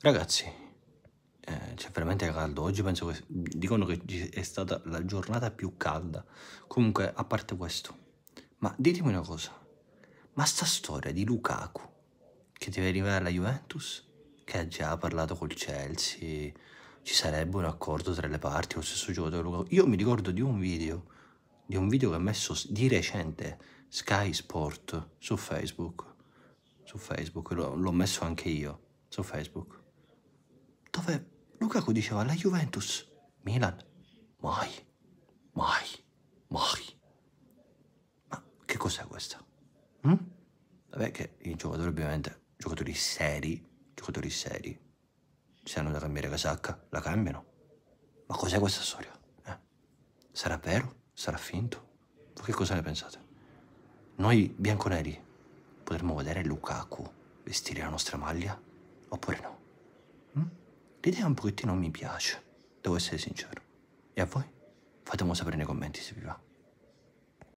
Ragazzi, eh, c'è veramente caldo. Oggi penso che dicono che è stata la giornata più calda. Comunque, a parte questo, ma ditemi una cosa. Ma sta storia di Lukaku che deve arrivare alla Juventus, che ha già parlato col Chelsea, ci sarebbe un accordo tra le parti, lo stesso giocatore Lukaku. Io mi ricordo di un video, di un video che ha messo di recente Sky Sport su Facebook. Su Facebook, l'ho messo anche io, su Facebook dove Lukaku diceva la Juventus, Milan, mai, mai, mai. Ma che cos'è questa? Mm? Vabbè che i giocatori ovviamente, giocatori seri, giocatori seri, se hanno da cambiare casacca, la cambiano. Ma cos'è questa storia? Eh? Sarà vero? Sarà finto? Voi che cosa ne pensate? Noi bianconeri potremmo vedere Lukaku vestire la nostra maglia oppure no? L'idea un pochettino mi piace, devo essere sincero. E a voi? Fatemelo sapere nei commenti se vi va.